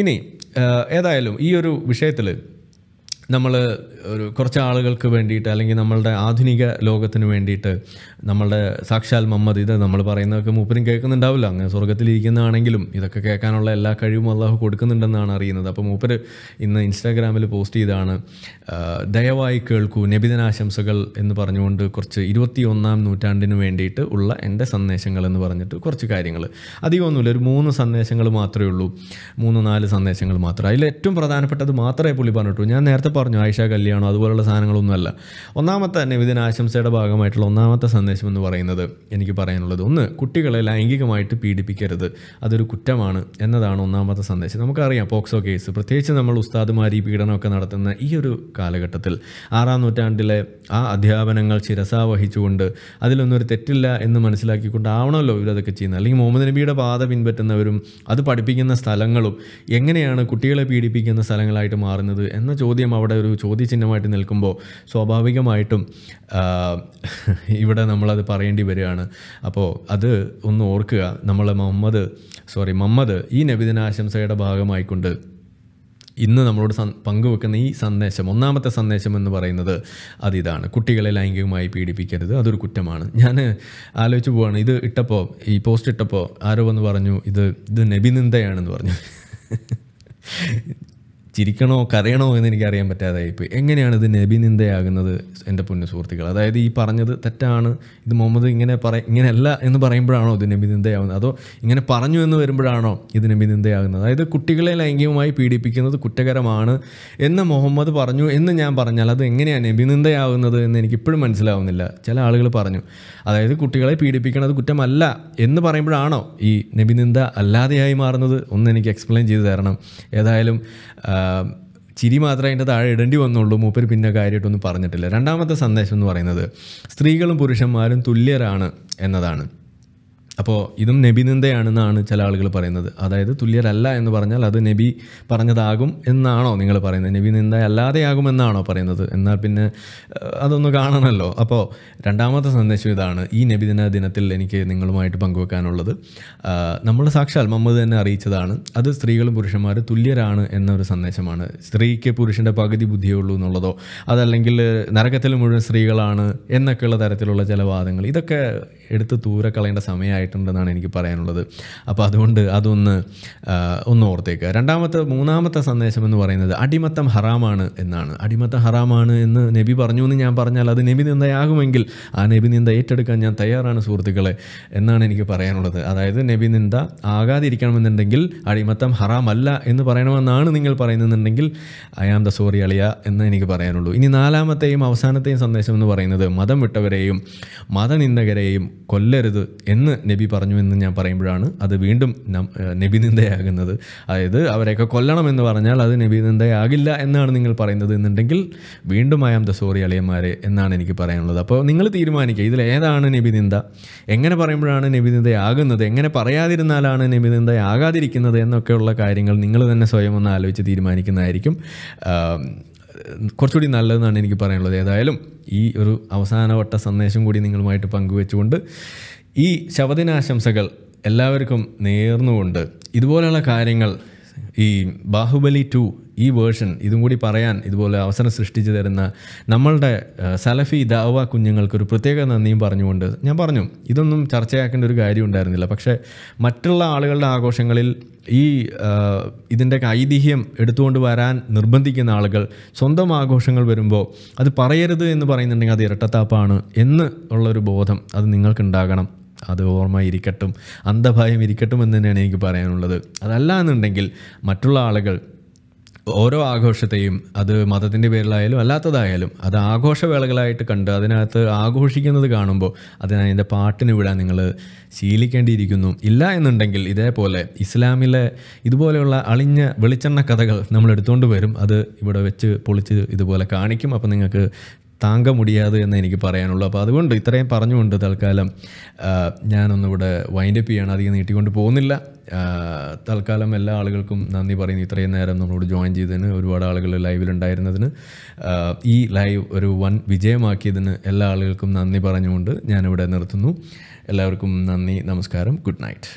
ഇനി ഏതായാലും ഈ ഒരു വിഷയത്തിൽ നമ്മൾ ഒരു കുറച്ച് ആളുകൾക്ക് വേണ്ടിയിട്ട് അല്ലെങ്കിൽ നമ്മളുടെ ആധുനിക ലോകത്തിന് വേണ്ടിയിട്ട് നമ്മളുടെ സാക്ഷാൽ മമ്മദ് ഇത് നമ്മൾ പറയുന്നതൊക്കെ മൂപ്പരും കേൾക്കുന്നുണ്ടാവില്ല അങ്ങനെ സ്വർഗത്തിലിരിക്കുന്നതാണെങ്കിലും ഇതൊക്കെ കേൾക്കാനുള്ള എല്ലാ കഴിവും അള്ളാഹു കൊടുക്കുന്നുണ്ടെന്നാണ് അറിയുന്നത് അപ്പോൾ മൂപ്പര് ഇന്ന് ഇൻസ്റ്റാഗ്രാമിൽ പോസ്റ്റ് ചെയ്താണ് ദയവായി കേൾക്കൂ നബിദിനാശംസകൾ എന്ന് പറഞ്ഞുകൊണ്ട് കുറച്ച് ഇരുപത്തി ഒന്നാം നൂറ്റാണ്ടിന് വേണ്ടിയിട്ട് ഉള്ള എൻ്റെ സന്ദേശങ്ങൾ എന്ന് പറഞ്ഞിട്ട് കുറച്ച് കാര്യങ്ങൾ അധികമൊന്നുമില്ല ഒരു മൂന്ന് സന്ദേശങ്ങൾ മാത്രമേ ഉള്ളൂ മൂന്ന് നാല് സന്ദേശങ്ങൾ മാത്രമേ അതിൽ ഏറ്റവും പ്രധാനപ്പെട്ടത് മാത്രമേ പുള്ളി പറഞ്ഞിട്ടുള്ളൂ ഞാൻ നേരത്തെ പറഞ്ഞു ആയിഷ കല്യാണം അതുപോലുള്ള സാധനങ്ങളൊന്നുമല്ല ഒന്നാമത്തെ ഇതിന് ആശംസയുടെ ഭാഗമായിട്ടുള്ള ഒന്നാമത്തെ സന്ദേശം എന്ന് പറയുന്നത് എനിക്ക് പറയാനുള്ളത് ഒന്ന് കുട്ടികളെ ലൈംഗികമായിട്ട് പീഡിപ്പിക്കരുത് അതൊരു കുറ്റമാണ് എന്നതാണ് ഒന്നാമത്തെ സന്ദേശം നമുക്കറിയാം പോക്സോ കേസ് പ്രത്യേകിച്ച് നമ്മൾ ഉസ്താദുമാർ ഈ പീഡനമൊക്കെ നടത്തുന്ന ഈ ഒരു കാലഘട്ടത്തിൽ ആറാം നൂറ്റാണ്ടിലെ ആ അധ്യാപനങ്ങൾ ശിരസാവഹിച്ചുകൊണ്ട് അതിലൊന്നൊരു തെറ്റില്ല എന്ന് മനസ്സിലാക്കിക്കൊണ്ടാവണമല്ലോ ഇവരതൊക്കെ ചെയ്യുന്നത് അല്ലെങ്കിൽ മുഹമ്മദ് നബിയുടെ പാത പിൻപറ്റുന്നവരും അത് പഠിപ്പിക്കുന്ന സ്ഥലങ്ങളും എങ്ങനെയാണ് കുട്ടികളെ പീഡിപ്പിക്കുന്ന സ്ഥലങ്ങളായിട്ട് മാറുന്നത് എന്ന ചോദ്യം അവിടെ ഒരു ചോദ്യചിഹ്നമായിട്ട് നിൽക്കുമ്പോൾ സ്വാഭാവികമായിട്ടും ഇവിടെ നമ്മളത് പറയേണ്ടി വരികയാണ് അപ്പോൾ അത് ഒന്ന് ഓർക്കുക നമ്മളെ മുഹമ്മദ് സോറി മുഹമ്മദ് ഈ നബിദിനാശംസയുടെ ഭാഗമായിക്കൊണ്ട് ഇന്ന് നമ്മളോട് പങ്കുവെക്കുന്ന ഈ സന്ദേശം ഒന്നാമത്തെ സന്ദേശം എന്ന് പറയുന്നത് അതിതാണ് കുട്ടികളെ ലൈംഗികമായി പീഡിപ്പിക്കരുത് അതൊരു കുറ്റമാണ് ഞാൻ ആലോചിച്ച് പോവാണ് ഇത് ഇട്ടപ്പോൾ ഈ പോസ്റ്റ് ഇട്ടപ്പോൾ ആരോ വന്ന് പറഞ്ഞു ഇത് ഇത് നബിനിന്ദയാണെന്ന് പറഞ്ഞു ചിരിക്കണോ കരയണോ എന്ന് എനിക്ക് അറിയാൻ ഇപ്പോൾ എങ്ങനെയാണ് ഇത് നബി എൻ്റെ പുണ്യ സുഹൃത്തുക്കൾ അതായത് ഈ പറഞ്ഞത് തെറ്റാണ് ഇത് മുഹമ്മദ് ഇങ്ങനെ പറ ഇങ്ങനെയല്ല എന്ന് പറയുമ്പോഴാണോ ഇത് നബി അതോ ഇങ്ങനെ പറഞ്ഞു എന്ന് വരുമ്പോഴാണോ ഇത് നബി അതായത് കുട്ടികളെ ലൈംഗികമായി പീഡിപ്പിക്കുന്നത് കുറ്റകരമാണ് എന്ന് മുഹമ്മദ് പറഞ്ഞു എന്ന് ഞാൻ പറഞ്ഞാൽ അത് എങ്ങനെയാണ് നബി എന്ന് എനിക്ക് ഇപ്പോഴും മനസ്സിലാവുന്നില്ല ചില ആളുകൾ പറഞ്ഞു അതായത് കുട്ടികളെ പീഡിപ്പിക്കണത് കുറ്റമല്ല എന്ന് പറയുമ്പോഴാണോ ഈ നബിനിന്ദ അല്ലാതെയായി മാറുന്നത് ഒന്ന് എനിക്ക് എക്സ്പ്ലെയിൻ ചെയ്തു തരണം ഏതായാലും ചിരി മാത്രമേ അതിൻ്റെ താഴെ ഇടേണ്ടി വന്നുള്ളൂ മൂപ്പര് പിന്നെ കാര്യമായിട്ടൊന്നും പറഞ്ഞിട്ടില്ല രണ്ടാമത്തെ സന്ദേശം എന്ന് പറയുന്നത് സ്ത്രീകളും പുരുഷന്മാരും തുല്യരാണ് എന്നതാണ് അപ്പോൾ ഇതും നബി നിന്ദയാണെന്നാണ് ചില ആളുകൾ പറയുന്നത് അതായത് തുല്യരല്ല എന്ന് പറഞ്ഞാൽ അത് നബി പറഞ്ഞതാകും എന്നാണോ നിങ്ങൾ പറയുന്നത് നബി നിന്ദ അല്ലാതെയാകും എന്നാണോ പറയുന്നത് എന്നാൽ പിന്നെ അതൊന്ന് കാണണമല്ലോ അപ്പോൾ രണ്ടാമത്തെ സന്ദേശം ഇതാണ് ഈ നബിദിന ദിനത്തിൽ എനിക്ക് നിങ്ങളുമായിട്ട് പങ്കുവെക്കാനുള്ളത് നമ്മൾ സാക്ഷാൽ മമ്മദ് തന്നെ അറിയിച്ചതാണ് അത് സ്ത്രീകളും പുരുഷന്മാരും തുല്യരാണ് എന്നൊരു സന്ദേശമാണ് സ്ത്രീക്ക് പുരുഷൻ്റെ പകുതി ബുദ്ധിയേ ഉള്ളൂ എന്നുള്ളതോ അതല്ലെങ്കിൽ നരകത്തിൽ മുഴുവൻ സ്ത്രീകളാണ് എന്നൊക്കെയുള്ള തരത്തിലുള്ള ചില വാദങ്ങൾ ഇതൊക്കെ എടുത്ത് തൂരക്കളയേണ്ട സമയമായി ആയിട്ടുണ്ടെന്നാണ് എനിക്ക് പറയാനുള്ളത് അപ്പോൾ അതുകൊണ്ട് അതൊന്ന് ഒന്ന് ഓർത്തേക്കുക രണ്ടാമത്തെ മൂന്നാമത്തെ സന്ദേശം എന്ന് പറയുന്നത് അടിമത്തം ഹറാമാണ് എന്നാണ് അടിമത്തം ഹറാമാണ് എന്ന് നബി പറഞ്ഞു എന്ന് ഞാൻ പറഞ്ഞാൽ അത് നബി നിന്ദയാകുമെങ്കിൽ ആ നബി നിന്ദ ഏറ്റെടുക്കാൻ ഞാൻ തയ്യാറാണ് സുഹൃത്തുക്കളെ എന്നാണ് എനിക്ക് പറയാനുള്ളത് അതായത് നബി നിന്ദ ആകാതിരിക്കണമെന്നുണ്ടെങ്കിൽ അടിമത്തം ഹറാമല്ല എന്ന് പറയണമെന്നാണ് നിങ്ങൾ പറയുന്നുണ്ടെങ്കിൽ ഐ ആം ദ സോറി അളിയ എന്ന് എനിക്ക് പറയാനുള്ളൂ ഇനി നാലാമത്തെയും അവസാനത്തെയും സന്ദേശം എന്ന് പറയുന്നത് മതം വിട്ടവരെയും മതനിന്ദകരെയും കൊല്ലരുത് എന്ന് നബി പറഞ്ഞു എന്ന് ഞാൻ പറയുമ്പോഴാണ് അത് വീണ്ടും നബി നിന്ദയാകുന്നത് അതായത് അവരെയൊക്കെ കൊല്ലണം എന്ന് പറഞ്ഞാൽ അത് നബി നിന്ദയാകില്ല എന്നാണ് നിങ്ങൾ പറയുന്നത് എന്നുണ്ടെങ്കിൽ വീണ്ടും ആയാം ദ സോറി അളിയന്മാരെ എന്നാണ് എനിക്ക് പറയാനുള്ളത് അപ്പോൾ നിങ്ങൾ തീരുമാനിക്കുക ഇതിൽ ഏതാണ് നബി നിന്ദ എങ്ങനെ പറയുമ്പോഴാണ് നബി നിന്ദയാകുന്നത് എങ്ങനെ പറയാതിരുന്നാലാണ് നബി നിന്ദയാകാതിരിക്കുന്നത് എന്നൊക്കെയുള്ള കാര്യങ്ങൾ നിങ്ങൾ തന്നെ സ്വയം ഒന്ന് ആലോചിച്ച് തീരുമാനിക്കുന്നതായിരിക്കും കുറച്ചുകൂടി നല്ലതെന്നാണ് എനിക്ക് പറയാനുള്ളത് ഏതായാലും ഈ ഒരു അവസാനവട്ട സന്ദേശം കൂടി നിങ്ങളുമായിട്ട് പങ്കുവെച്ചുകൊണ്ട് ഈ ശവദിനാശംസകൾ എല്ലാവർക്കും നേർന്നുകൊണ്ട് ഇതുപോലെയുള്ള കാര്യങ്ങൾ ഈ ബാഹുബലി ടു ഈ വേർഷൻ ഇതും കൂടി പറയാൻ ഇതുപോലെ അവസരം സൃഷ്ടിച്ചു തരുന്ന നമ്മളുടെ സലഫി ദാവ കുഞ്ഞുങ്ങൾക്കൊരു പ്രത്യേക നന്ദിയും പറഞ്ഞുകൊണ്ട് ഞാൻ പറഞ്ഞു ഇതൊന്നും ചർച്ചയാക്കേണ്ട ഒരു കാര്യം ഉണ്ടായിരുന്നില്ല പക്ഷേ മറ്റുള്ള ആളുകളുടെ ആഘോഷങ്ങളിൽ ഈ ഇതിൻ്റെ ഐതിഹ്യം എടുത്തുകൊണ്ട് വരാൻ നിർബന്ധിക്കുന്ന ആളുകൾ സ്വന്തം ആഘോഷങ്ങൾ വരുമ്പോൾ അത് പറയരുത് എന്ന് പറയുന്നുണ്ടെങ്കിൽ അത് ഇരട്ടത്താപ്പാണ് എന്ന് ഉള്ളൊരു ബോധം അത് നിങ്ങൾക്കുണ്ടാകണം അത് ഓർമ്മ ഇരിക്കട്ടും അന്ധഭയം ഇരിക്കട്ടും എന്ന് തന്നെയാണ് എനിക്ക് പറയാനുള്ളത് അതല്ല എന്നുണ്ടെങ്കിൽ മറ്റുള്ള ആളുകൾ ഓരോ ആഘോഷത്തെയും അത് മതത്തിൻ്റെ പേരിലായാലും അല്ലാത്തതായാലും അത് ആഘോഷവേളകളായിട്ട് കണ്ട് അതിനകത്ത് ആഘോഷിക്കുന്നത് കാണുമ്പോൾ അതിനതിൻ്റെ പാട്ടിന് വിടാൻ നിങ്ങൾ ശീലിക്കേണ്ടിയിരിക്കുന്നു ഇല്ല എന്നുണ്ടെങ്കിൽ ഇതേപോലെ ഇസ്ലാമിലെ ഇതുപോലെയുള്ള അളിഞ്ഞ വെളിച്ചെണ്ണ കഥകൾ നമ്മൾ എടുത്തുകൊണ്ട് വരും അത് ഇവിടെ വെച്ച് പൊളിച്ച് ഇതുപോലെ കാണിക്കും അപ്പോൾ നിങ്ങൾക്ക് താങ്ക മുടിയാതെ എന്ന് എനിക്ക് പറയാനുള്ളൂ അപ്പോൾ അതുകൊണ്ട് ഇത്രയും പറഞ്ഞുകൊണ്ട് തൽക്കാലം ഞാനൊന്നിവിടെ വൈൻഡപ്പ് ചെയ്യാണ് അധികം നീട്ടിക്കൊണ്ട് പോകുന്നില്ല തൽക്കാലം എല്ലാ ആളുകൾക്കും നന്ദി പറയുന്നു ഇത്രയും നേരം നമ്മളോട് ജോയിൻ ചെയ്തതിന് ഒരുപാട് ആളുകൾ ലൈവിലുണ്ടായിരുന്നതിന് ഈ ലൈവ് ഒരു വൻ വിജയമാക്കിയതിന് എല്ലാ ആളുകൾക്കും നന്ദി പറഞ്ഞുകൊണ്ട് ഞാനിവിടെ നിർത്തുന്നു എല്ലാവർക്കും നന്ദി നമസ്കാരം ഗുഡ് നൈറ്റ്